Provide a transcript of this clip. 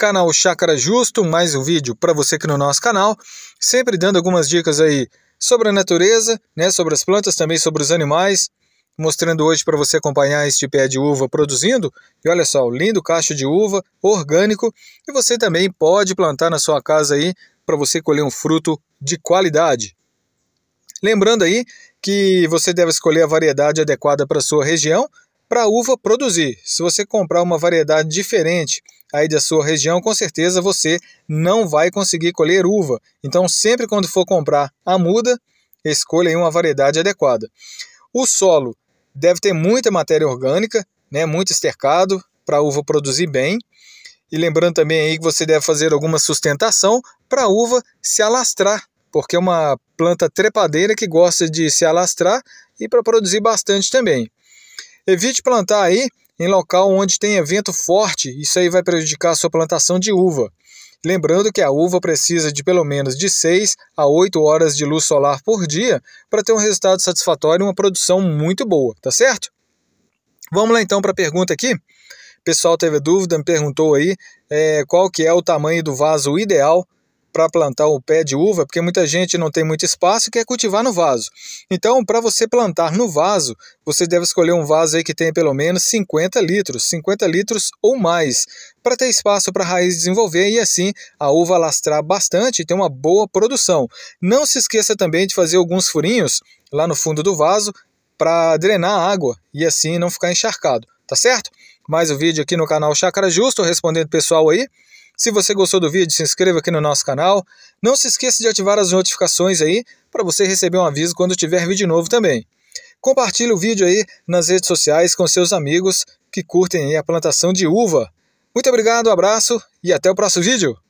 canal Chácara Justo, mais um vídeo para você aqui no nosso canal, sempre dando algumas dicas aí sobre a natureza, né, sobre as plantas, também sobre os animais, mostrando hoje para você acompanhar este pé de uva produzindo, e olha só, lindo cacho de uva, orgânico, e você também pode plantar na sua casa aí para você colher um fruto de qualidade. Lembrando aí que você deve escolher a variedade adequada para sua região, para a uva produzir. Se você comprar uma variedade diferente aí da sua região, com certeza você não vai conseguir colher uva. Então, sempre quando for comprar a muda, escolha uma variedade adequada. O solo deve ter muita matéria orgânica, né, muito estercado para a uva produzir bem. E lembrando também aí que você deve fazer alguma sustentação para a uva se alastrar, porque é uma planta trepadeira que gosta de se alastrar e para produzir bastante também. Evite plantar aí em local onde tenha vento forte, isso aí vai prejudicar a sua plantação de uva. Lembrando que a uva precisa de pelo menos de 6 a 8 horas de luz solar por dia para ter um resultado satisfatório e uma produção muito boa, tá certo? Vamos lá então para a pergunta aqui. O pessoal teve dúvida, me perguntou aí é, qual que é o tamanho do vaso ideal para plantar o pé de uva, porque muita gente não tem muito espaço e quer cultivar no vaso. Então, para você plantar no vaso, você deve escolher um vaso aí que tenha pelo menos 50 litros, 50 litros ou mais, para ter espaço para a raiz desenvolver e assim a uva lastrar bastante e ter uma boa produção. Não se esqueça também de fazer alguns furinhos lá no fundo do vaso para drenar a água e assim não ficar encharcado, tá certo? Mais um vídeo aqui no canal Chácara Justo, respondendo pessoal aí. Se você gostou do vídeo, se inscreva aqui no nosso canal. Não se esqueça de ativar as notificações aí para você receber um aviso quando tiver vídeo novo também. Compartilhe o vídeo aí nas redes sociais com seus amigos que curtem a plantação de uva. Muito obrigado, abraço e até o próximo vídeo.